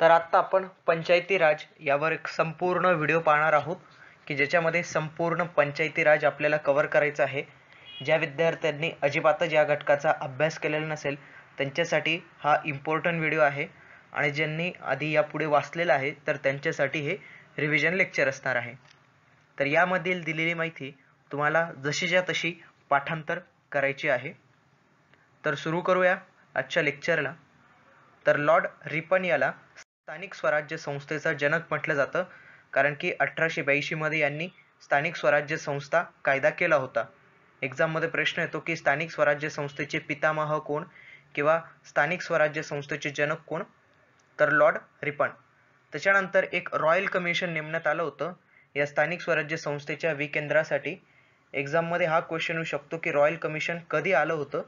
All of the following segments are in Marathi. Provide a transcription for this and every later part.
तर आत्ता आपण पंचायती राज यावर एक संपूर्ण व्हिडिओ पाहणार आहोत की ज्याच्यामध्ये संपूर्ण पंचायती राज आपल्याला कव्हर करायचं आहे ज्या विद्यार्थ्यांनी अजिबातच या घटकाचा अभ्यास केलेला नसेल त्यांच्यासाठी हा इम्पॉर्टंट व्हिडिओ आहे आणि ज्यांनी आधी यापुढे वाचलेला आहे तर त्यांच्यासाठी हे रिव्हिजन लेक्चर असणार आहे तर यामधील दिलेली माहिती तुम्हाला जशीच्या तशी पाठांतर करायची आहे तर सुरू करूया आजच्या लेक्चरला तर लॉर्ड रिपन याला स्थानिक स्वराज्य संस्थेचा जनक म्हटलं जातं कारण की अठराशे मध्ये यांनी स्थानिक स्वराज्य संस्था कायदा केला होता एक्झाममध्ये प्रश्न येतो की स्थानिक स्वराज्य संस्थेचे पितामह कोण किंवा स्थानिक स्वराज्य संस्थेचे जनक कोण तर लॉर्ड रिपन त्याच्यानंतर एक रॉयल कमिशन नेमण्यात आलं होतं या स्थानिक स्वराज्य संस्थेच्या विकेंद्रासाठी एक्झाममध्ये हा क्वेश्चन येऊ शकतो की रॉयल कमिशन कधी आलं होतं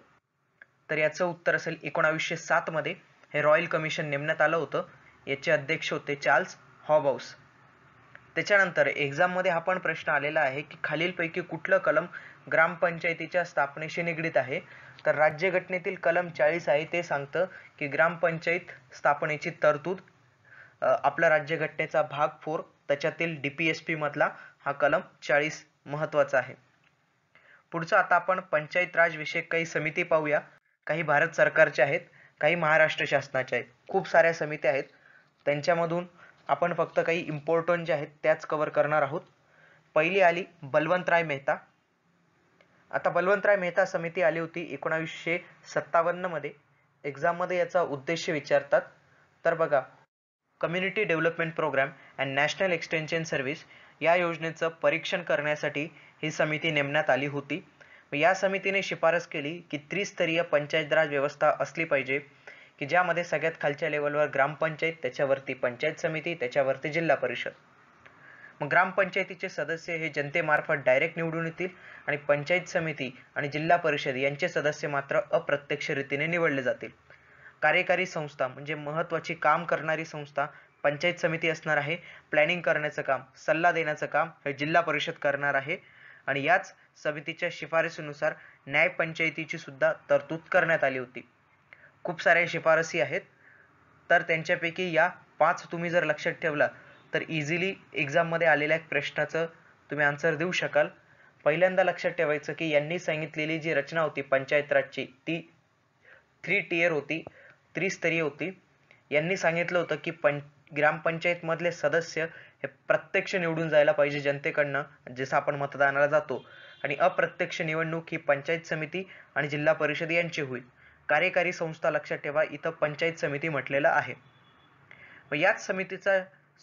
तर याचं उत्तर असेल एकोणावीसशे मध्ये हे रॉयल कमिशन नेमण्यात आलं होतं याचे अध्यक्ष होते चार्ल्स हॉबाऊस त्याच्यानंतर मध्ये हा पण प्रश्न आलेला आहे की खालीलपैकी कुठलं कलम ग्रामपंचायतीच्या स्थापनेशी निगडीत आहे तर राज्यघटनेतील कलम चाळीस आहे ते सांगतं की ग्रामपंचायत स्थापनेची तरतूद आपल्या राज्यघटनेचा भाग फोर त्याच्यातील डी पी एस मधला हा कलम चाळीस महत्वाचा आहे पुढचं आता आपण पंचायत राजविषयक विषयक काही समिती पाहूया काही भारत सरकारच्या आहेत काही महाराष्ट्र शासनाच्या आहेत खूप साऱ्या समित्या आहेत त्यांच्यामधून आपण फक्त काही इम्पॉर्टंट जे आहेत त्याच कवर करणार आहोत पहिली आली बलवंतराय मेहता आता बलवंतराय मेहता समिती आली होती एकोणावीसशे सत्तावन्नमध्ये एक्झाममध्ये याचा उद्देश विचारतात तर बघा community development programme and national extension service या योजनेचं परीक्षण करण्यासाठी ही समिती नेमण्यात आली होती या समितीने शिफारस केली की त्रिस्तरीय पंचायत राज व्यवस्था असली पाहिजे की ज्यामध्ये सगळ्यात खालच्या लेवलवर ग्रामपंचायत त्याच्यावरती पंचायत समिती त्याच्यावरती जिल्हा परिषद मग ग्रामपंचायतीचे सदस्य हे जनतेमार्फत डायरेक्ट निवडून येतील आणि पंचायत समिती आणि जिल्हा परिषद यांचे सदस्य मात्र अप्रत्यक्ष रीतीने निवडले जातील कार्यकारी संस्था म्हणजे महत्त्वाची काम करणारी संस्था पंचायत समिती असणार आहे प्लॅनिंग करण्याचं काम सल्ला देण्याचं काम हे जिल्हा परिषद करणार आहे आणि याच समितीच्या शिफारसीनुसार न्यायपंचायतीची सुद्धा तरतूद करण्यात आली होती खूप साऱ्या शिफारसी आहेत तर त्यांच्यापैकी या पाच तुम्ही जर लक्षात ठेवला तर इझिली एक्झाममध्ये आलेल्या प्रश्नाचं तुम्ही आन्सर देऊ शकाल पहिल्यांदा लक्षात ठेवायचं की यांनी सांगितलेली जी रचना होती पंचायत राजची ती थ्री टीयर होती त्रिस्तरीय होती यांनी सांगितलं होतं की पं ग्रामपंचायतमधले सदस्य हे प्रत्यक्ष निवडून जायला पाहिजे जनतेकडनं जसं आपण मतदानाला जातो आणि अप्रत्यक्ष निवडणूक ही पंचायत समिती आणि जिल्हा परिषद यांची होईल कार्यकारी संस्था लक्षात ठेवा इथं पंचायत समिती म्हटलेलं आहे व याच समितीचा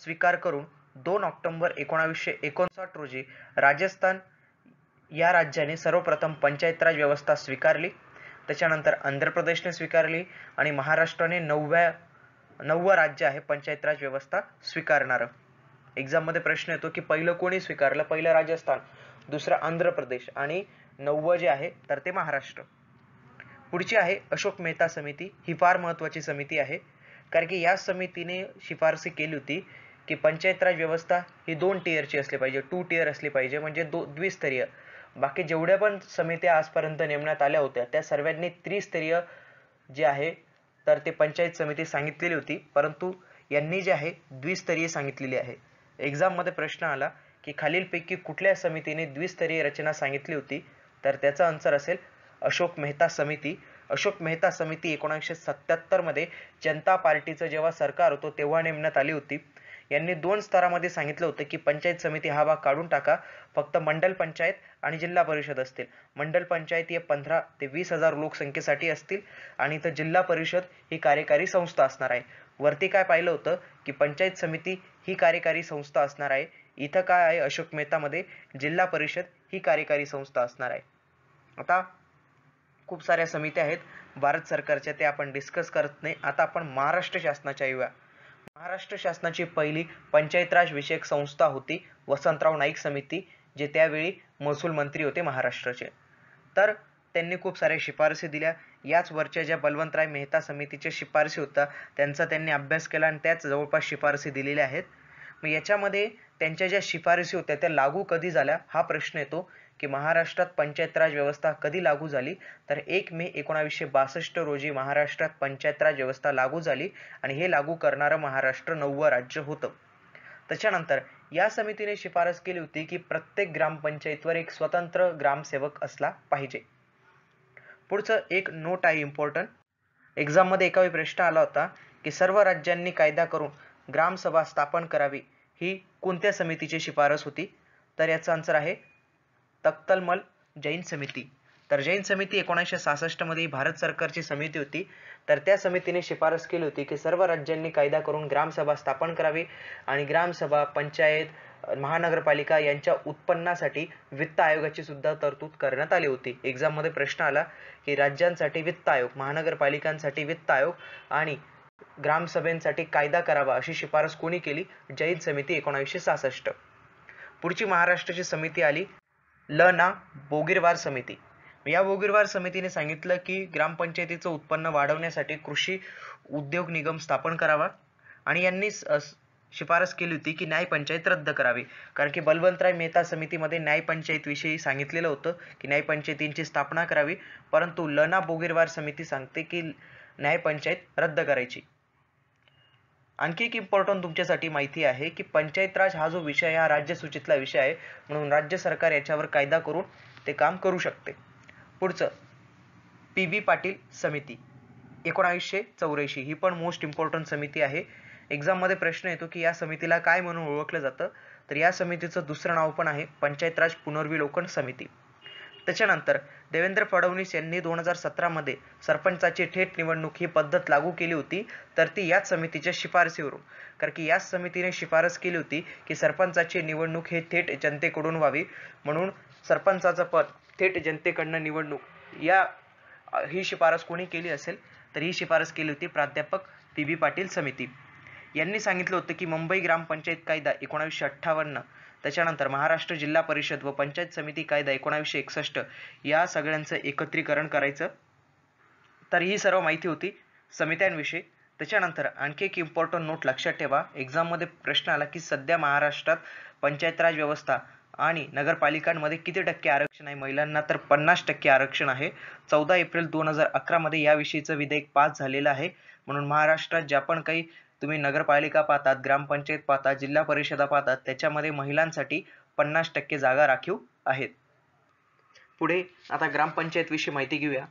स्वीकार करून दोन ऑक्टोंबर एकोणावीसशे एकोणसाठ रोजी राजस्थान या राज्याने सर्वप्रथम पंचायत राज व्यवस्था स्वीकारली त्याच्यानंतर आंध्र प्रदेशने स्वीकारली आणि महाराष्ट्राने नवव्या नववं राज्य आहे पंचायत राज व्यवस्था स्वीकारणारं एक्झाममध्ये प्रश्न येतो की पहिलं कोणी स्वीकारलं पहिलं राजस्थान दुसरं आंध्र प्रदेश आणि नववं जे आहे तर ते महाराष्ट्र पुढची आहे अशोक मेहता समिती ही फार महत्त्वाची समिती आहे कारण की या समितीने शिफारसी केली होती की पंचायत राज व्यवस्था ही दोन टीयरची असली पाहिजे टू टीअर असली पाहिजे म्हणजे दो द्विस्तरीय बाकी जेवढ्या पण समित्या आजपर्यंत नेमण्यात आल्या होत्या त्या सर्वांनी त्रिस्तरीय जे आहे तर ते पंचायत समिती सांगितलेली होती परंतु यांनी जे आहे द्विस्तरीय सांगितलेली आहे एक्झाममध्ये प्रश्न आला की खालीलपैकी कुठल्या समितीने द्विस्तरीय रचना सांगितली होती तर त्याचा आन्सर असेल अशोक मेहता समिती अशोक मेहता समिती एकोणीसशे सत्त्याहत्तरमध्ये जनता पार्टीचं जेव्हा सरकार होतं तेव्हा नेमण्यात आली होती यांनी दोन स्तरामध्ये सांगितलं होतं की पंचायत समिती हा भाग काढून टाका फक्त मंडल पंचायत आणि जिल्हा परिषद असतील मंडल पंचायत हे पंधरा ते वीस हजार लोकसंख्येसाठी असतील आणि इथं जिल्हा परिषद ही कार्यकारी संस्था असणार आहे वरती काय पाहिलं होतं की पंचायत समिती ही कार्यकारी संस्था असणार आहे इथं काय आहे अशोक मेहतामध्ये जिल्हा परिषद ही कार्यकारी संस्था असणार आहे आता खूप साऱ्या समित्या आहेत भारत सरकारच्या त्या आपण डिस्कस करत नाही आता आपण महाराष्ट्र शासनाच्या येऊया महाराष्ट्र शासनाची पहिली पंचायत राज विषयक संस्था होती वसंतराव नाईक समिती जे त्यावेळी महसूल मंत्री होते महाराष्ट्राचे तर त्यांनी खूप साऱ्या शिफारसी दिल्या याच वरच्या ज्या बलवंतराय मेहता समितीच्या शिफारसी होता त्यांचा त्यांनी अभ्यास केला आणि त्याच जवळपास शिफारसी दिलेल्या आहेत मग याच्यामध्ये त्यांच्या ज्या शिफारसी होत्या त्या लागू कधी झाल्या हा प्रश्न येतो की महाराष्ट्रात पंचायत राज व्यवस्था कधी लागू झाली तर एक मे एकोणावीसशे बासष्ट रोजी महाराष्ट्रात पंचायत राज व्यवस्था लागू झाली आणि हे लागू करणारं महाराष्ट्र नववं राज्य होतं त्याच्यानंतर या समितीने शिफारस केली होती की प्रत्येक ग्रामपंचायतीवर एक स्वतंत्र ग्रामसेवक असला पाहिजे पुढचं एक नोट आहे इम्पॉर्टंट एक्झाममध्ये एकावेळी प्रश्न आला होता की सर्व राज्यांनी कायदा करून ग्रामसभा स्थापन करावी ही कोणत्या समितीची शिफारस होती तर याचा आन्सर आहे तख्तलमल जैन समिती तर जैन समिती एकोणीसशे सहासष्टमध्ये भारत सरकारची समिती होती तर त्या समितीने शिफारस केली होती की सर्व राज्यांनी कायदा करून ग्रामसभा स्थापन करावी आणि ग्रामसभा पंचायत महानगरपालिका यांच्या उत्पन्नासाठी वित्त आयोगाची सुद्धा तरतूद करण्यात आली होती मध्ये प्रश्न आला की राज्यांसाठी वित्त आयोग महानगरपालिकांसाठी वित्त आयोग आणि ग्रामसभेंसाठी कायदा करावा अशी शिफारस कोणी केली जैन समिती एकोणावीसशे सहासष्ट पुढची महाराष्ट्राची समिती आली ल ना बोगीरवार समिती या बोगीरवार समितीने सांगितलं की ग्रामपंचायतीचं उत्पन्न वाढवण्यासाठी कृषी उद्योग निगम स्थापन करावा आणि यांनी शिफारस केली होती की न्यायपंचायत रद्द करावी कारण की बलवंतराय मेहता समितीमध्ये न्यायपंचायतविषयी सांगितलेलं होतं की न्यायपंचायतींची स्थापना करावी परंतु लना बोगीरवार समिती सांगते की न्यायपंचायत रद्द करायची आणखी एक इम्पॉर्टंट तुमच्यासाठी माहिती आहे की पंचायत राज हा जो विषय हा राज्यसूचीतला विषय आहे म्हणून राज्य सरकार याच्यावर कायदा करून ते काम करू शकते पुढचं पी बी पाटील समिती एकोणावीसशे चौऱ्याऐंशी ही पण मोस्ट इम्पॉर्टंट समिती आहे एक्झाममध्ये प्रश्न येतो की या समितीला काय म्हणून ओळखलं जातं तर या समितीचं दुसरं नाव पण आहे पंचायत राज पुनर्विलोकन समिती त्याच्यानंतर देवेंद्र फडणवीस यांनी दोन हजार सतरामध्ये सरपंचाची थेट निवडणूक ही पद्धत लागू केली होती तर ती याच समितीच्या शिफारसीवरून कारण की याच समितीने शिफारस केली होती की सरपंचाची निवडणूक हे थेट जनतेकडून व्हावी म्हणून सरपंचाचं पद थेट जनतेकडनं निवडणूक या ही शिफारस कोणी केली असेल तर ही शिफारस केली होती प्राध्यापक पी बी पाटील समिती यांनी सांगितलं होतं की मुंबई ग्रामपंचायत कायदा एकोणावीसशे अठ्ठावन्न त्याच्यानंतर महाराष्ट्र जिल्हा परिषद व पंचायत समिती कायदा एकोणावीसशे एकसष्ट या सगळ्यांचं एकत्रीकरण करायचं तर ही सर्व माहिती होती समित्यांविषयी त्याच्यानंतर आणखी एक इम्पॉर्टंट नोट लक्षात ठेवा एक्झाममध्ये प्रश्न आला की सध्या महाराष्ट्रात पंचायत राज व्यवस्था आणि नगरपालिकांमध्ये किती टक्के आरक्षण आहे महिलांना तर पन्नास टक्के आरक्षण आहे चौदा एप्रिल दोन हजार अकरामध्ये याविषयीचं विधेयक पास झालेलं आहे म्हणून महाराष्ट्रात ज्या पण काही तुम्ही नगरपालिका पाहतात ग्रामपंचायत पाहता जिल्हा परिषदा पाहतात त्याच्यामध्ये महिलांसाठी पन्नास टक्के जागा राखीव आहेत पुढे आता ग्रामपंचायतविषयी माहिती घेऊया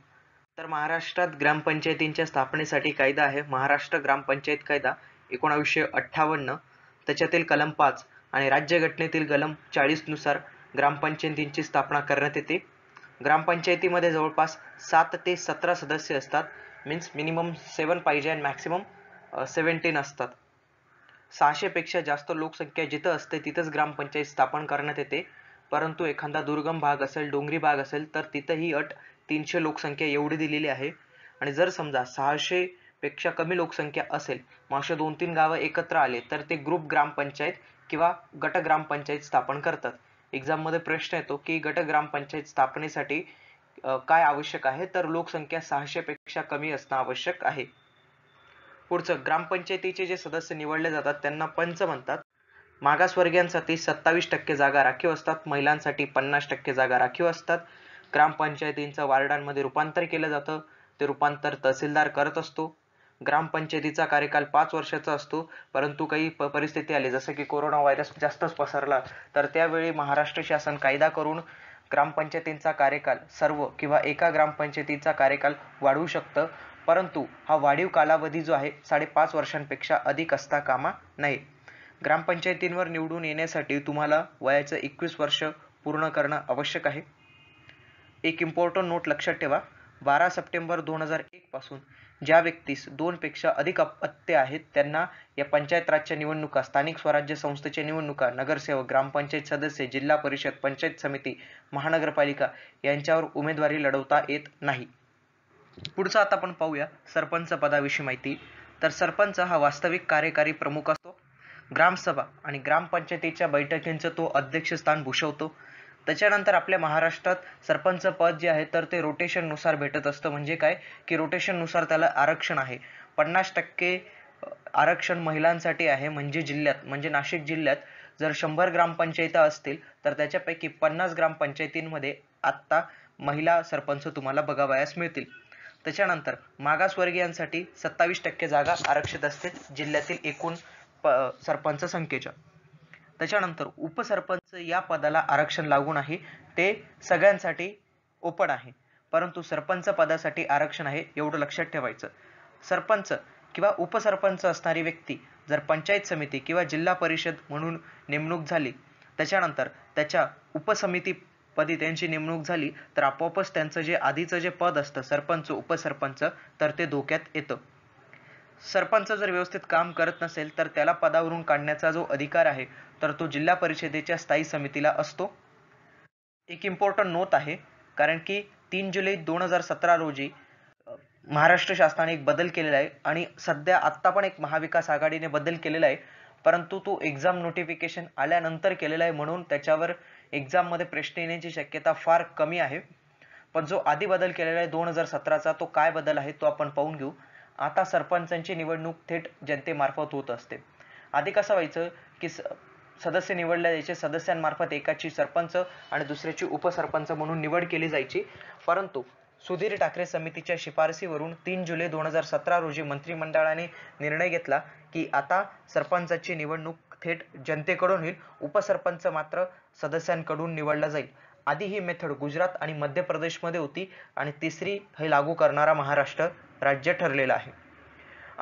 तर महाराष्ट्रात ग्रामपंचायतींच्या स्थापनेसाठी कायदा आहे महाराष्ट्र ग्रामपंचायत कायदा एकोणावीसशे अठ्ठावन्न त्याच्यातील कलम पाच आणि राज्यघटनेतील कलम नुसार ग्रामपंचायतींची स्थापना करण्यात येते ग्रामपंचायतीमध्ये जवळपास सात ते सतरा सदस्य असतात मीन्स मिनिमम सेवन पाहिजे आणि मॅक्सिमम सेवन्टीन असतात सहाशेपेक्षा जास्त लोकसंख्या जिथं असते तिथंच ग्रामपंचायत स्थापन करण्यात येते परंतु एखादा दुर्गम भाग असेल डोंगरी भाग असेल तर तिथेही अट तीनशे लोकसंख्या एवढी दिलेली आहे आणि जर समजा सहाशे पेक्षा कमी लोकसंख्या असेल मग दोन तीन गावं एकत्र आले तर ते ग्रुप ग्रामपंचायत किंवा गट ग्रामपंचायत स्थापन करतात एक्झाममध्ये प्रश्न येतो की गट ग्रामपंचायत स्थापनेसाठी काय आवश्यक आहे तर लोकसंख्या पेक्षा कमी असणं आवश्यक आहे पुढचं ग्रामपंचायतीचे जे सदस्य निवडले जातात त्यांना पंच म्हणतात मागासवर्गीयांसाठी सत्तावीस टक्के जागा राखीव असतात महिलांसाठी पन्नास टक्के जागा राखीव असतात ग्रामपंचायतींचं वार्डांमध्ये रूपांतर केलं जातं ते रूपांतर तहसीलदार करत असतो ग्रामपंचायतीचा कार्यकाल पाच वर्षाचा असतो परंतु काही परिस्थिती आली जसं की कोरोना व्हायरस जास्तच पसरला तर त्यावेळी महाराष्ट्र शासन कायदा करून ग्रामपंचायतींचा कार्यकाल सर्व किंवा एका ग्रामपंचायतीचा कार्यकाल वाढवू शकतं परंतु हा वाढीव कालावधी जो आहे साडेपाच वर्षांपेक्षा अधिक असता कामा नये ग्रामपंचायतींवर निवडून येण्यासाठी तुम्हाला वयाचं एकवीस वर्ष पूर्ण करणं आवश्यक आहे एक इम्पॉर्टंट नोट लक्षात ठेवा बारा सप्टेंबर दोन हजार एकपासून ज्या व्यक्तीस दोनपेक्षा अधिक अपत्य आहेत त्यांना या पंचायत राजच्या निवडणुका स्थानिक स्वराज्य संस्थेच्या निवडणुका नगरसेवक ग्रामपंचायत सदस्य जिल्हा परिषद पंचायत समिती महानगरपालिका यांच्यावर उमेदवारी लढवता येत नाही पुढचं आता आपण पाहूया सरपंच पदाविषयी माहिती तर सरपंच हा वास्तविक कार्यकारी प्रमुख असतो ग्रामसभा आणि ग्रामपंचायतीच्या बैठकींचं तो अध्यक्षस्थान भूषवतो त्याच्यानंतर आपल्या महाराष्ट्रात सरपंच पद जे आहे तर ते रोटेशननुसार भेटत असतं म्हणजे काय की रोटेशननुसार त्याला आरक्षण आहे पन्नास टक्के आरक्षण महिलांसाठी आहे म्हणजे जिल्ह्यात म्हणजे नाशिक जिल्ह्यात जर शंभर ग्रामपंचायत असतील तर त्याच्यापैकी पन्नास ग्रामपंचायतींमध्ये आत्ता महिला सरपंच तुम्हाला बघावयास मिळतील त्याच्यानंतर मागासवर्गीयांसाठी सत्तावीस टक्के जागा आरक्षित असते जिल्ह्यातील एकूण प सरपंच संख्येच्या त्याच्यानंतर उपसरपंच या पदाला आरक्षण लागून आहे ते सगळ्यांसाठी ओपन आहे परंतु सरपंच पदासाठी आरक्षण आहे एवढं लक्षात ठेवायचं सरपंच किंवा उपसरपंच असणारी व्यक्ती जर पंचायत समिती किंवा जिल्हा परिषद म्हणून नेमणूक झाली त्याच्यानंतर त्याच्या उपसमिती पदी त्यांची नेमणूक झाली तर आपोआपच त्यांचं जे आधीचं जे पद असतं सरपंच उपसरपंच तर ते धोक्यात येतं सरपंच जर व्यवस्थित काम करत नसेल तर त्याला पदावरून काढण्याचा जो अधिकार आहे तर तो जिल्हा परिषदेच्या स्थायी समितीला असतो एक इम्पॉर्टंट नोट आहे कारण की तीन जुलै दोन हजार सतरा रोजी महाराष्ट्र शासनाने एक बदल केलेला आहे आणि सध्या आत्ता पण एक महाविकास आघाडीने बदल केलेला आहे परंतु तो एक्झाम नोटिफिकेशन आल्यानंतर केलेला आहे म्हणून त्याच्यावर एक्झाममध्ये प्रश्न येण्याची शक्यता फार कमी आहे पण जो आधी बदल केलेला आहे दोन हजार सतराचा तो काय बदल आहे तो आपण पाहून घेऊ आता सरपंचांची निवडणूक थेट जनतेमार्फत होत असते आधी कसं व्हायचं की सदस्य निवडल्या जायचे सदस्यांमार्फत एकाची सरपंच आणि दुसऱ्याची उपसरपंच म्हणून निवड केली जायची परंतु सुधीर ठाकरे समितीच्या शिफारसीवरून तीन जुलै दोन हजार सतरा रोजी मंत्रिमंडळाने निर्णय घेतला की आता सरपंचाची निवडणूक थेट जनतेकडून होईल उपसरपंच मात्र सदस्यांकडून निवडला जाईल आधी ही मेथड गुजरात आणि मध्य प्रदेशमध्ये होती आणि तिसरी हे लागू करणारा महाराष्ट्र राज्य ठरलेलं आहे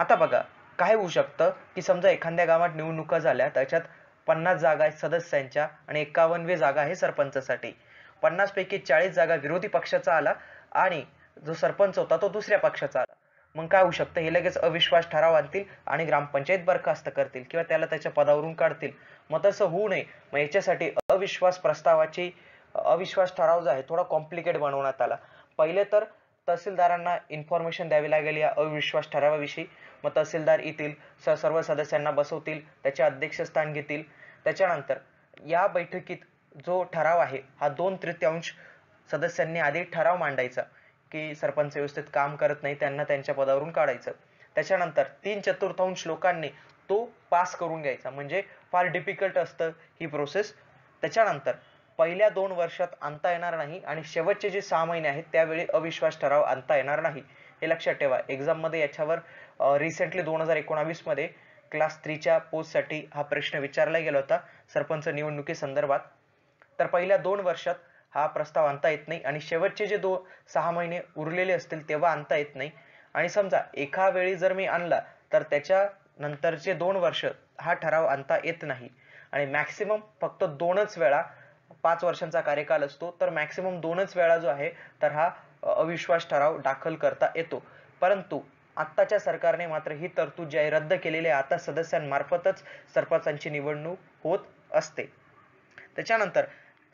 आता बघा काय होऊ शकतं की समजा एखाद्या गावात निवडणुका झाल्या त्याच्यात पन्नास जागा आहेत सदस्यांच्या आणि एकावन्नवे जागा आहे सरपंचासाठी पन्नासपैकी चाळीस जागा विरोधी पक्षाचा आला आणि जो सरपंच होता तो दुसऱ्या पक्षाचा आला मग काय होऊ शकतं हे लगेच अविश्वास ठराव आणतील आणि ग्रामपंचायत बरखास्त करतील किंवा त्याला त्याच्या पदावरून काढतील मग तसं होऊ नये मग याच्यासाठी अविश्वास प्रस्तावाची अविश्वास ठराव जो आहे थोडा कॉम्प्लिकेट बनवण्यात आला पहिले तर तहसीलदारांना इन्फॉर्मेशन द्यावी लागेल या अविश्वास ठरावाविषयी मग तहसीलदार येतील स सर्व सदस्यांना बसवतील त्याचे अध्यक्षस्थान घेतील त्याच्यानंतर या बैठकीत जो ठराव आहे हा दोन तृतीयांश सदस्यांनी आधी ठराव मांडायचा की सरपंच व्यवस्थित काम करत नाही त्यांना त्यांच्या पदावरून काढायचं त्याच्यानंतर तीन चतुर्थांश लोकांनी तो पास करून घ्यायचा म्हणजे फार डिफिकल्ट असतं ही प्रोसेस त्याच्यानंतर पहिल्या दोन वर्षात आणता येणार नाही आणि शेवटचे जे सहा महिने आहेत त्यावेळी अविश्वास ठराव आणता येणार नाही हे लक्षात ठेवा एक्झाममध्ये याच्यावर रिसेंटली दोन हजार एकोणावीसमध्ये क्लास थ्रीच्या पोस्टसाठी हा प्रश्न विचारला गेला होता सरपंच निवडणुकीसंदर्भात तर पहिल्या दोन वर्षात हा प्रस्ताव आणता येत नाही आणि शेवटचे जे दो सहा महिने उरलेले असतील तेव्हा आणता येत नाही आणि समजा एका वेळी जर मी आणला तर त्याच्या नंतरचे दोन वर्ष हा ठराव आणता येत नाही आणि मॅक्सिमम फक्त दोनच वेळा पाच वर्षांचा कार्यकाल असतो तर मॅक्सिमम दोनच वेळा जो आहे तर हा अविश्वास ठराव दाखल करता येतो परंतु आत्ताच्या सरकारने मात्र ही तरतूद जी आहे रद्द केलेली आहे आता सदस्यांमार्फतच सरपंचांची निवडणूक होत असते त्याच्यानंतर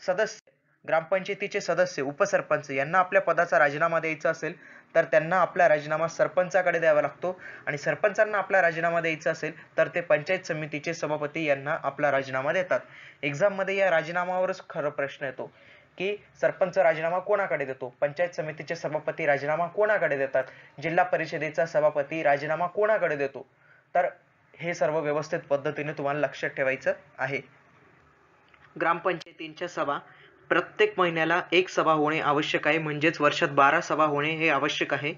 सदस्य ग्रामपंचायतीचे सदस्य उपसरपंच यांना आपल्या पदाचा राजीनामा द्यायचा असेल तर त्यांना आपला राजीनामा सरपंचाकडे द्यावा लागतो आणि सरपंचांना आपला राजीनामा द्यायचा असेल तर ते पंचायत समितीचे सभापती यांना आपला राजीनामा देतात मध्ये या राजीनामावरच खरं प्रश्न येतो की सरपंच राजीनामा कोणाकडे देतो पंचायत समितीचे सभापती राजीनामा कोणाकडे देतात जिल्हा परिषदेचा सभापती राजीनामा कोणाकडे देतो तर हे सर्व व्यवस्थित पद्धतीने तुम्हाला लक्षात ठेवायचं आहे ग्रामपंचायतींच्या सभा प्रत्येक महिन्याला एक सभा होणे आवश्यक आहे म्हणजेच वर्षात बारा सभा होणे हे आवश्यक आहे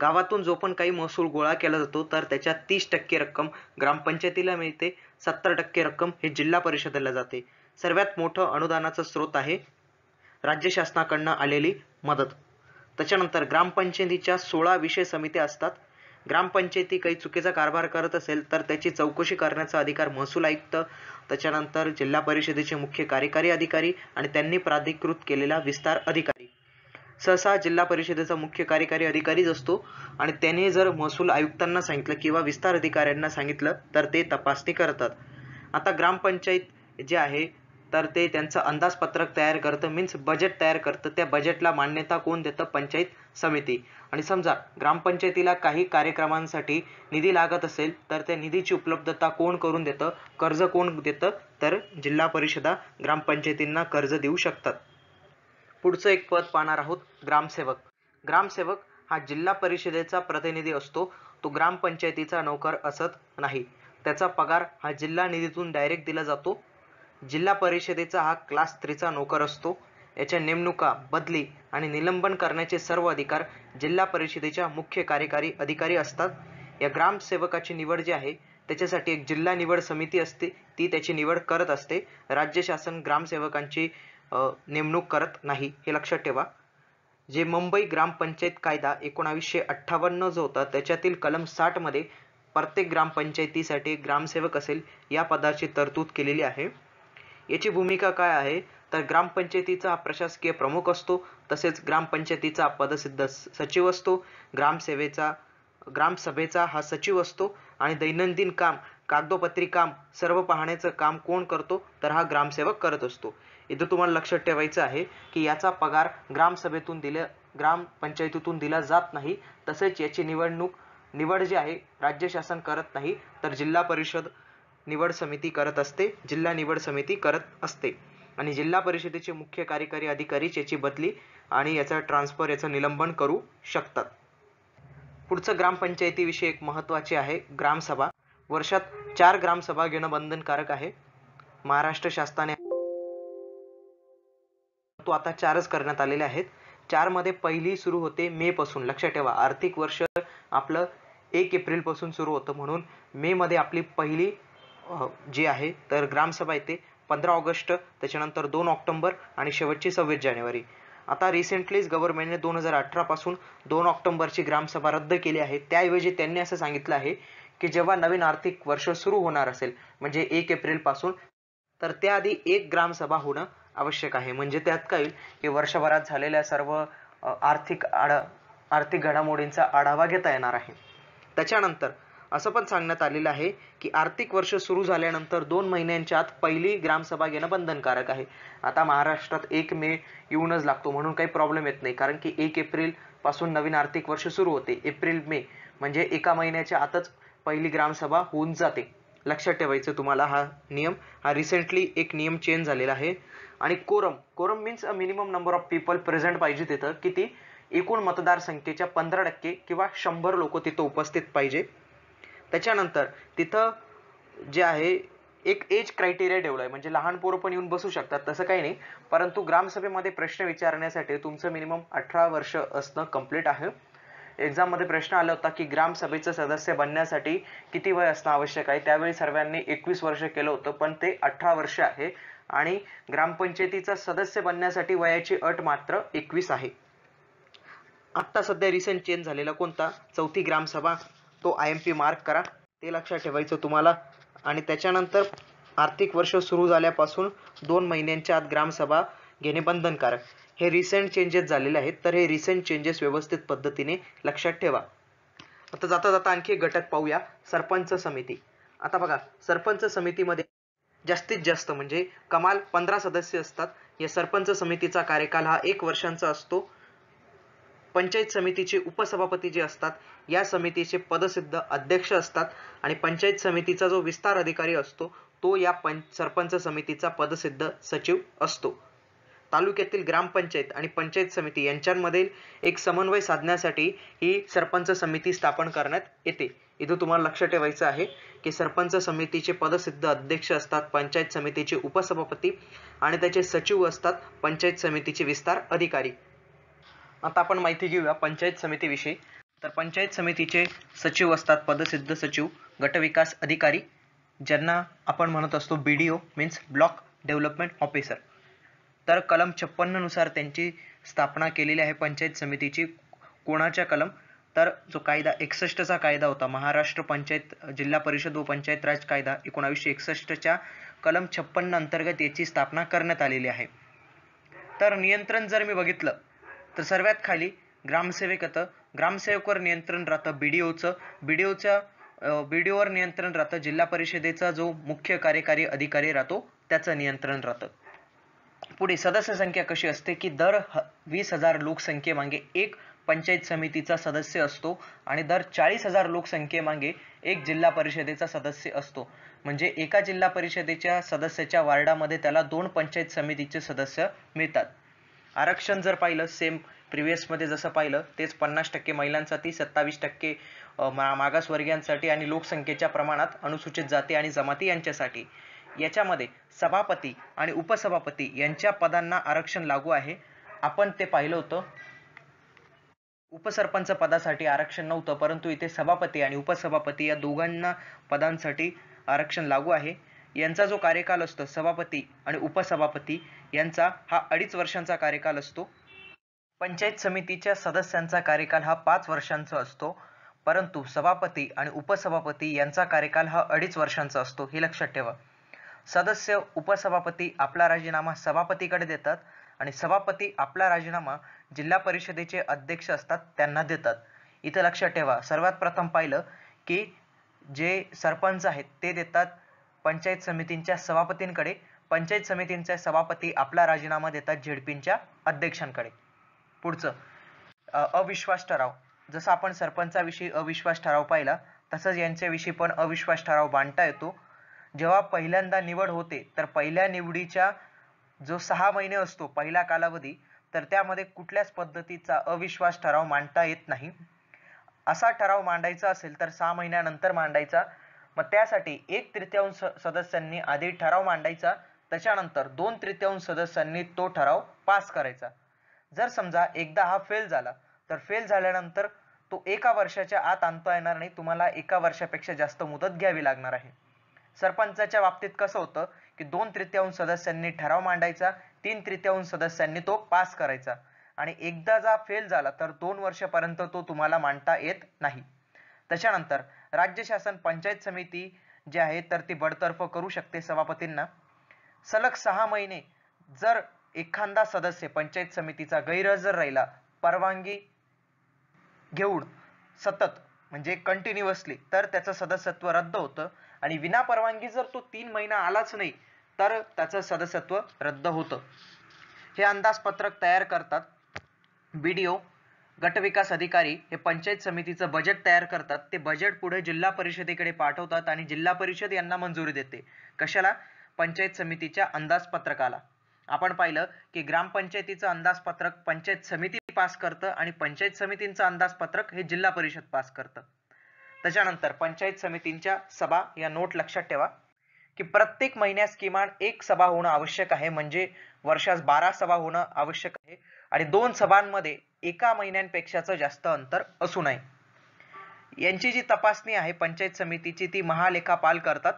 गावातून जो पण काही महसूल गोळा केला जातो तर त्याच्या तीस टक्के रक्कम ग्रामपंचायतीला मिळते सत्तर टक्के रक्कम हे जिल्हा परिषदेला जाते सर्वात मोठं अनुदानाचा स्रोत आहे राज्य शासनाकडनं आलेली मदत त्याच्यानंतर ग्रामपंचायतीच्या सोळा विषय समित्या असतात ग्रामपंचायती काही चुकीचा कारभार करत असेल तर त्याची चौकशी करण्याचा अधिकार महसूल आयुक्त त्याच्यानंतर जिल्हा परिषदेचे मुख्य कार्यकारी अधिकारी आणि त्यांनी प्राधिकृत केलेला विस्तार अधिकारी सहसा जिल्हा परिषदेचा मुख्य कार्यकारी अधिकारीच असतो आणि त्याने जर महसूल आयुक्तांना सांगितलं किंवा विस्तार अधिकाऱ्यांना सांगितलं तर ते तपासणी करतात आता ग्रामपंचायत जे आहे तर ते त्यांचं अंदाजपत्रक तयार करतं मीन्स बजेट तयार करतं त्या बजेटला मान्यता कोण देतं पंचायत समिती आणि समजा ग्रामपंचायतीला काही कार्यक्रमांसाठी निधी लागत असेल तर त्या निधीची उपलब्धता कोण करून देतं कर्ज कोण देतं तर जिल्हा परिषदा ग्रामपंचायतींना कर्ज देऊ शकतात पुढचं एक पद पाहणार आहोत ग्रामसेवक ग्रामसेवक हा जिल्हा परिषदेचा प्रतिनिधी असतो तो ग्रामपंचायतीचा नोकर असत नाही त्याचा पगार हा जिल्हा निधीतून डायरेक्ट दिला जातो जिल्हा परिषदेचा हा क्लास थ्रीचा नोकर असतो याच्या नेमणुका बदली आणि निलंबन करण्याचे सर्व अधिकार जिल्हा परिषदेच्या मुख्य कार्यकारी अधिकारी असतात या ग्रामसेवकाची निवड जी आहे त्याच्यासाठी एक जिल्हा निवड समिती असते ती त्याची निवड करत असते राज्य शासन ग्रामसेवकांची नेमणूक करत नाही हे लक्षात ठेवा जे मुंबई ग्रामपंचायत कायदा एकोणावीसशे अठ्ठावन्न जो होता त्याच्यातील कलम साठमध्ये प्रत्येक ग्रामपंचायतीसाठी ग्रामसेवक असेल या पदाची तरतूद केलेली आहे याची भूमिका काय आहे तर ग्रामपंचायतीचा हा प्रशासकीय प्रमुख असतो तसेच ग्रामपंचायतीचा पदसिद्ध सचिव असतो ग्रामसेवेचा ग्रामसभेचा हा सचिव असतो आणि दैनंदिन काम कागदोपत्री काम सर्व पाहण्याचं काम कोण करतो तर हा ग्रामसेवक करत असतो इथं तुम्हाला लक्षात ठेवायचं आहे की याचा पगार ग्रामसभेतून दिल्या ग्रामपंचायतीतून दिला जात नाही तसेच याची निवडणूक निवड जी आहे राज्य शासन करत नाही तर जिल्हा परिषद निवड समिती करत असते जिल्हा निवड समिती करत असते आणि जिल्हा परिषदेचे मुख्य कार्यकारी अधिकारी याची बदली आणि याचा ट्रान्सफर याचं निलंबन करू शकतात पुढचं ग्रामपंचायतीविषयी एक महत्त्वाचे आहे ग्रामसभा वर्षात चार ग्रामसभा घेणं बंधनकारक आहे महाराष्ट्र शासनाने तो आता चारच करण्यात आलेले आहेत चारमध्ये पहिली सुरू होते मे पासून लक्षात ठेवा आर्थिक वर्ष आपलं एक एप्रिलपासून सुरू होतं म्हणून मे मध्ये आपली पहिली जी आहे तर ग्रामसभा येते पंधरा ऑगस्ट त्याच्यानंतर दोन ऑक्टोंबर आणि शेवटची सव्वीस जानेवारी आता रिसेंटलीच गव्हर्नमेंटने दोन हजार अठरापासून दोन ऑक्टोंबरची ग्रामसभा रद्द केली आहे त्याऐवजी त्यांनी असं सांगितलं आहे की जेव्हा नवीन आर्थिक वर्ष सुरू होणार असेल म्हणजे एक एप्रिलपासून तर त्याआधी एक ग्रामसभा होणं आवश्यक आहे म्हणजे त्यात काय होईल की वर्षभरात झालेल्या सर्व आर्थिक आढा आर्थिक घडामोडींचा आढावा घेता येणार आहे त्याच्यानंतर असं पण सांगण्यात आलेलं आहे की आर्थिक वर्ष सुरू झाल्यानंतर दोन महिन्यांच्या आत पहिली ग्रामसभा घेणं बंधनकारक आहे आता महाराष्ट्रात एक मे येऊनच लागतो म्हणून काही प्रॉब्लेम येत नाही कारण की एक पासून नवीन आर्थिक वर्ष सुरू होते एप्रिल मे म्हणजे एका महिन्याच्या आतच पहिली ग्रामसभा होऊन जाते लक्षात ठेवायचं तुम्हाला हा नियम हा रिसेंटली एक नियम चेंज झालेला आहे आणि quorum quorum means a minimum number of people present पाहिजे तिथं किती एकूण मतदारसंख्येच्या पंधरा टक्के किंवा शंभर लोक तिथं उपस्थित पाहिजे त्याच्यानंतर तिथं जे आहे एक एज क्रायटेरिया ठेवला आहे म्हणजे लहान पोरं पण येऊन बसू शकतात तसं काही नाही परंतु ग्रामसभेमध्ये प्रश्न विचारण्यासाठी तुमचं मिनिमम अठरा वर्ष असणं कम्प्लीट आहे एक्झाममध्ये प्रश्न आला होता की ग्रामसभेचं सदस्य बनण्यासाठी किती वय असणं आवश्यक आहे त्यावेळी सर्वांनी एकवीस वर्ष केलं होतं पण ते अठरा वर्ष आहे आणि ग्रामपंचायतीचा सदस्य बनण्यासाठी वयाची अट मात्र एकवीस आहे आत्ता सध्या रिसेंट चेंज झालेला कोणता चौथी ग्रामसभा तो आय एम पी मार्क करा ते लक्षात ठेवायचं तुम्हाला आणि त्याच्यानंतर आर्थिक वर्ष सुरू झाल्यापासून दोन महिन्यांच्या आत ग्रामसभा घेणे बंधनकारक हे रिसेंट चेंजेस झालेले आहेत तर हे रिसेंट चेंजेस व्यवस्थित पद्धतीने लक्षात ठेवा आता जाता जाता आणखी एक घटक पाहूया सरपंच समिती आता बघा सरपंच समितीमध्ये जास्तीत जास्त म्हणजे कमाल पंधरा सदस्य असतात या सरपंच समितीचा कार्यकाल हा एक वर्षांचा असतो पंचायत समितीचे उपसभापती जे असतात या समितीचे पदसिद्ध अध्यक्ष असतात आणि पंचायत समितीचा जो विस्तार अधिकारी असतो तो या पंच सरपंच समितीचा पदसिद्ध सचिव असतो तालुक्यातील ग्रामपंचायत आणि पंचायत समिती यांच्यामधील एक समन्वय साधण्यासाठी ही सरपंच समिती स्थापन करण्यात येते इथं तुम्हाला लक्ष ठेवायचं आहे की सरपंच समितीचे पदसिद्ध अध्यक्ष असतात पंचायत समितीचे उपसभापती आणि त्याचे सचिव असतात पंचायत समितीचे विस्तार अधिकारी आता आपण माहिती घेऊया पंचायत समितीविषयी तर पंचायत समितीचे सचिव असतात पदसिद्ध सचिव गटविकास अधिकारी ज्यांना आपण म्हणत असतो B D O means block development officer तर कलम छप्पन्ननुसार त्यांची स्थापना केलेली आहे पंचायत समितीची कोणाच्या कलम तर जो कायदा एकसष्टचा कायदा होता महाराष्ट्र पंचायत जिल्हा परिषद व पंचायत राज कायदा एकोणावीसशे एकसष्टच्या कलम छप्पन्न अंतर्गत याची स्थापना करण्यात आलेली आहे तर नियंत्रण जर मी बघितलं तर सर्वात खाली ग्रामसेवक येतं ग्रामसेवकवर नियंत्रण राहतं बी डी ओचं बी डी नियंत्रण राहतं जिल्हा परिषदेचा जो मुख्य कार्यकारी अधिकारी राहतो त्याचं नियंत्रण राहतं पुढे सदस्य संख्या कशी असते की दर ह वीस हजार लोकसंख्येमागे एक पंचायत समितीचा सदस्य असतो आणि दर चाळीस हजार लोकसंख्येमागे एक जिल्हा परिषदेचा सदस्य असतो म्हणजे एका जिल्हा परिषदेच्या सदस्याच्या वार्डामध्ये त्याला दोन पंचायत समितीचे सदस्य मिळतात आरक्षण जर पाहिलं सेम प्रिव्हियसमध्ये जसं पाहिलं तेच पन्नास टक्के महिलांसाठी सत्तावीस टक्के मागासवर्गीयांसाठी आणि लोकसंख्येच्या प्रमाणात अनुसूचित जाती आणि जमाती यांच्यासाठी याच्यामध्ये सभापती आणि उपसभापती यांच्या पदांना आरक्षण लागू आहे आपण ते पाहिलं होतं उपसरपंच पदासाठी आरक्षण नव्हतं परंतु इथे सभापती आणि उपसभापती या दोघांना पदांसाठी आरक्षण लागू आहे यांचा जो कार्यकाल असतो सभापती आणि उपसभापती यांचा हा अडीच वर्षांचा कार्यकाल असतो पंचायत समितीच्या सदस्यांचा कार्यकाल हा पाच वर्षांचा असतो परंतु सभापती आणि उपसभापती यांचा कार्यकाल हा अडीच वर्षांचा असतो हे लक्षात ठेवा सदस्य उपसभापती आपला राजीनामा सभापतीकडे देतात आणि सभापती आपला राजीनामा जिल्हा परिषदेचे अध्यक्ष असतात त्यांना देतात इथं लक्षात ठेवा सर्वात प्रथम पाहिलं की जे सरपंच आहेत ते देतात पंचायत समितींच्या सभापतींकडे पंचायत समितींचे सभापती आपला राजीनामा देतात झेडपींच्या अध्यक्षांकडे पुढचं अविश्वास ठराव जसं आपण सरपंचाविषयी अविश्वास ठराव पाहिला तसंच यांच्याविषयी पण अविश्वास ठराव बांधता येतो जेव्हा पहिल्यांदा निवड होते तर पहिल्या निवडीच्या जो सहा महिने असतो पहिला कालावधी तर त्यामध्ये कुठल्याच पद्धतीचा अविश्वास ठराव मांडता येत नाही असा ठराव मांडायचा असेल तर सहा महिन्यानंतर मांडायचा मग त्यासाठी एक तृतीयांश सदस्यांनी आधी ठराव मांडायचा त्याच्यानंतर दोन तृतीयांश सदस्यांनी तो ठराव पास करायचा जर समजा एकदा हा फेल झाला तर फेल झाल्यानंतर तो एका वर्षाच्या आत आणता येणार नाही तुम्हाला एका वर्षापेक्षा जास्त मुदत घ्यावी लागणार आहे सरपंचाच्या बाबतीत कसं होतं की दोन तृतीयांश सदस्यांनी ठराव मांडायचा तीन तृतीयांश सदस्यांनी तो पास करायचा आणि एकदा जा फेल झाला तर दोन वर्षापर्यंत तो तुम्हाला मांडता येत नाही त्याच्यानंतर राज्य शासन पंचायत समिती जी आहे तर ती बडतर्फ करू शकते सभापतींना सलग सहा महिने जर एखादा सदस्य पंचायत समितीचा गैरहजर राहिला परवानगी घेऊन सतत म्हणजे कंटिन्युअसली तर त्याचं सदस्यत्व रद्द होतं आणि विना परवानगी जर तो तीन महिना आलाच नाही तर त्याचं सदस्यत्व रद्द होतं हे अंदाजपत्रक तयार करतात बी डी ओ गटविकास अधिकारी हे पंचायत समितीचं बजेट तयार करतात ते बजेट पुढे जिल्हा परिषदेकडे पाठवतात आणि जिल्हा परिषद यांना मंजुरी देते कशाला पंचायत समितीच्या अंदाजपत्रकाला आपण पाहिलं की ग्रामपंचायतीचं अंदाजपत्रक पंचायत समिती पास करतं आणि पंचायत समितींचं अंदाजपत्रक हे जिल्हा परिषद पास करतं त्याच्यानंतर पंचायत समितींच्या सभा या नोट लक्षात ठेवा की प्रत्येक महिन्यास किमान एक सभा होणं आवश्यक आहे म्हणजे वर्षास बारा सभा होणं आवश्यक आहे आणि दोन सभांमध्ये एका महिन्यांपेक्षाचं जास्त अंतर असू नये यांची जी तपासणी आहे पंचायत समितीची ती महालेखापाल करतात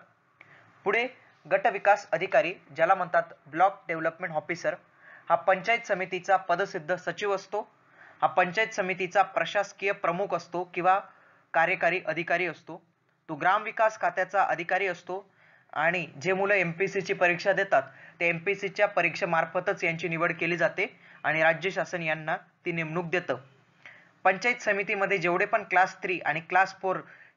पुढे गट विकास अधिकारी ज्याला म्हणतात ब्लॉक डेव्हलपमेंट ऑफिसर हा पंचायत समितीचा पदसिद्ध सचिव असतो हा पंचायत समितीचा प्रशासकीय प्रमुख असतो किंवा कार्यकारी अधिकारी असतो तो ग्रामविकास खात्याचा अधिकारी असतो आणि जे मुलं एम पी सीची परीक्षा देतात ते एम पी सीच्या परीक्षेमार्फतच यांची निवड केली जाते आणि राज्य शासन यांना ती नेमणूक देतं पंचायत समितीमध्ये जेवढे पण क्लास थ्री आणि क्लास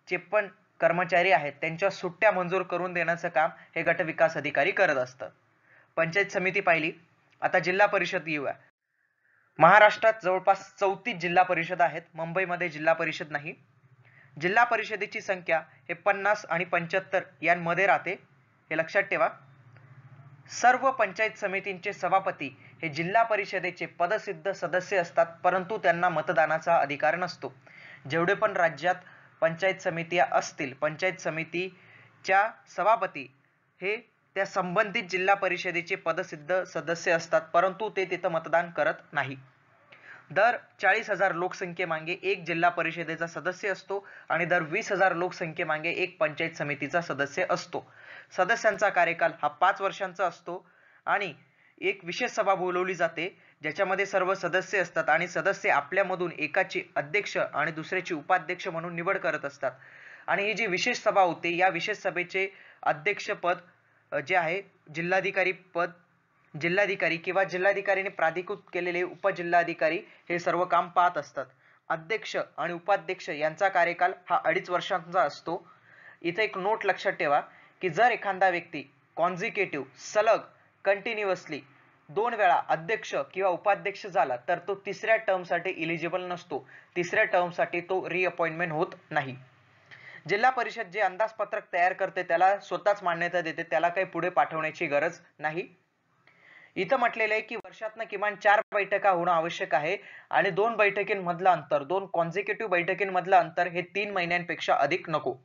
चे पण कर्मचारी आहेत त्यांच्या सुट्ट्या मंजूर करून देण्याचं काम हे गटविकास अधिकारी करत असतं पंचायत समिती पाहिली आता जिल्हा परिषद येऊया महाराष्ट्रात जवळपास चौतीस जिल्हा परिषद आहेत मुंबईमध्ये जिल्हा परिषद नाही जिल्हा परिषदेची संख्या हे पन्नास आणि पंच्याहत्तर यांमध्ये राहते हे लक्षात ठेवा सर्व पंचायत समितींचे सभापती हे जिल्हा परिषदेचे पदसिद्ध सदस्य असतात परंतु त्यांना मतदानाचा अधिकार नसतो जेवढे पण राज्यात पंचायत समिती असतील पंचायत समितीच्या सभापती हे त्या संबंधित जिल्हा परिषदेचे पदसिद्ध सदस्य असतात परंतु ते तिथं मतदान करत नाही दर चाळीस हजार लोकसंख्येमागे एक जिल्हा परिषदेचा सदस्य असतो आणि दर वीस हजार लोकसंख्येमागे एक पंचायत समितीचा सदस्य असतो सदस्यांचा कार्यकाल हा पाच वर्षांचा असतो आणि एक विशेष सभा बोलवली जाते ज्याच्यामध्ये सर्व सदस्य असतात आणि सदस्य आपल्यामधून एकाची अध्यक्ष आणि दुसऱ्याची उपाध्यक्ष म्हणून निवड करत असतात आणि ही जी विशेष सभा होते या विशेष सभेचे अध्यक्षपद जे आहे जिल्हाधिकारी पद जिल्हाधिकारी किंवा जिल्हाधिकारीने प्राधिकृत केलेले उपजिल्हाधिकारी हे सर्व काम पाहत असतात अध्यक्ष आणि उपाध्यक्ष यांचा कार्यकाल हा अडीच वर्षांचा असतो इथे एक नोट लक्षात ठेवा की जर एखादा व्यक्ती कॉन्झिक्युटिव्ह सलग कंटिन्युअसली दोन वेळा अध्यक्ष किंवा उपाध्यक्ष झाला तर तो तिसऱ्या टर्मसाठी इलिजिबल नसतो तिसऱ्या टर्मसाठी तो रिअपॉइंटमेंट होत नाही जिल्हा परिषद जे अंदाजपत्रक तयार करते त्याला स्वतःच मान्यता देते त्याला काही पुढे पाठवण्याची गरज नाही इथं म्हटलेलं आहे की वर्षातनं किमान चार बैठका होणं आवश्यक आहे आणि दोन बैठकींमधलं अंतर दोन कॉन्झिक्युटिव्ह बैठकींमधलं अंतर हे तीन महिन्यांपेक्षा अधिक नको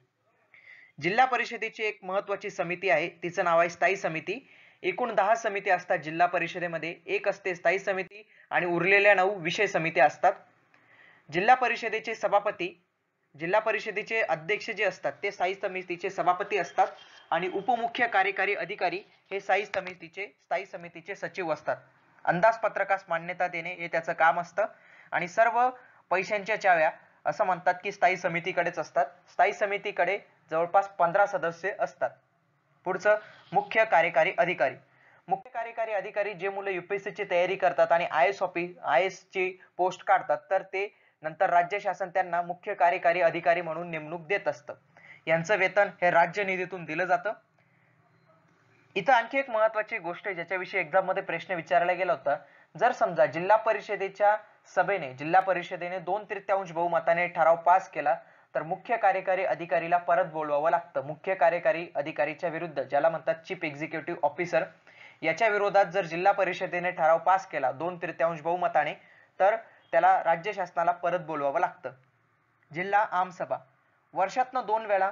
जिल्हा परिषदेची एक महत्वाची समिती आहे तिचं नाव आहे स्थायी समिती एकूण दहा समिती असतात जिल्हा परिषदेमध्ये एक असते स्थायी समिती आणि उरलेल्या नऊ विषय समिती असतात जिल्हा परिषदेचे सभापती जिल्हा परिषदेचे अध्यक्ष जे असतात ते स्थायी समितीचे सभापती असतात आणि उपमुख्य कार्यकारी अधिकारी हे स्थायी समितीचे स्थायी समितीचे सचिव असतात अंदाजपत्रकास मान्यता देणे हे त्याचं काम असतं आणि सर्व पैशांच्या चाव्या असं म्हणतात की स्थायी समितीकडेच असतात स्थायी समितीकडे जवळपास पंधरा सदस्य असतात पुढचं मुख्य कार्यकारी अधिकारी मुख्य कार्यकारी अधिकारी जे मुलं युपीएससीची तयारी करतात आणि आय एस ऑफिस आय एसची पोस्ट काढतात तर ते नंतर राज्य शासन त्यांना मुख्य कार्यकारी अधिकारी म्हणून नेमणूक देत असत यांचं वेतन हे राज्य निधीतून दिलं जातं इथं आणखी एक महत्वाची गोष्ट आहे ज्याच्याविषयी एक्झाम मध्ये प्रश्न विचारला गेला होता जर समजा जिल्हा परिषदेच्या सभेने जिल्हा परिषदेने दोन तृतीयांश बहुमताने ठराव पास केला तर मुख्य कार्यकारी अधिकारीला परत बोलवावं लागतं मुख्य कार्यकारी अधिकारीच्या विरुद्ध ज्याला म्हणतात चीफ एक्झिक्युटिव्ह ऑफिसर याच्या विरोधात जर जिल्हा परिषदेने ठराव पास केला दोन तृतीयांश बहुमताने तर त्याला राज्य शासनाला परत बोलवावं लागतं जिल्हा आमसभा वर्षातनं दोन वेळा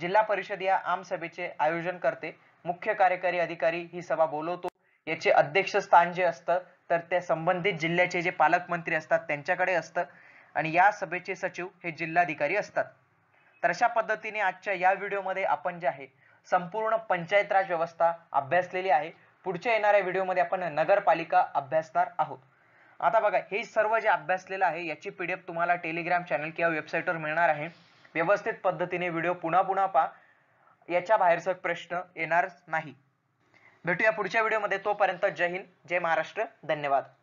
जिल्हा परिषद या आमसभेचे आयोजन करते मुख्य कार्यकारी अधिकारी ही सभा बोलवतो याचे अध्यक्षस्थान जे असतं तर त्या संबंधित जिल्ह्याचे जे पालकमंत्री असतात त्यांच्याकडे असतं आणि या सभेचे सचिव हे जिल्हाधिकारी असतात तर अशा पद्धतीने आजच्या या व्हिडिओमध्ये आपण जे आहे संपूर्ण पंचायत राज व्यवस्था अभ्यासलेली आहे पुढच्या येणाऱ्या व्हिडिओमध्ये आपण नगरपालिका अभ्यासणार आहोत आता बघा हे सर्व जे अभ्यासलेलं आहे याची पी डी एफ तुम्हाला टेलिग्राम चॅनल किंवा वेबसाईटवर मिळणार आहे व्यवस्थित पद्धतीने व्हिडिओ पुन्हा पुन्हा पहा याच्या बाहेरचा प्रश्न येणार नाही भेटूया पुढच्या व्हिडिओमध्ये तोपर्यंत जय हिंद जय महाराष्ट्र धन्यवाद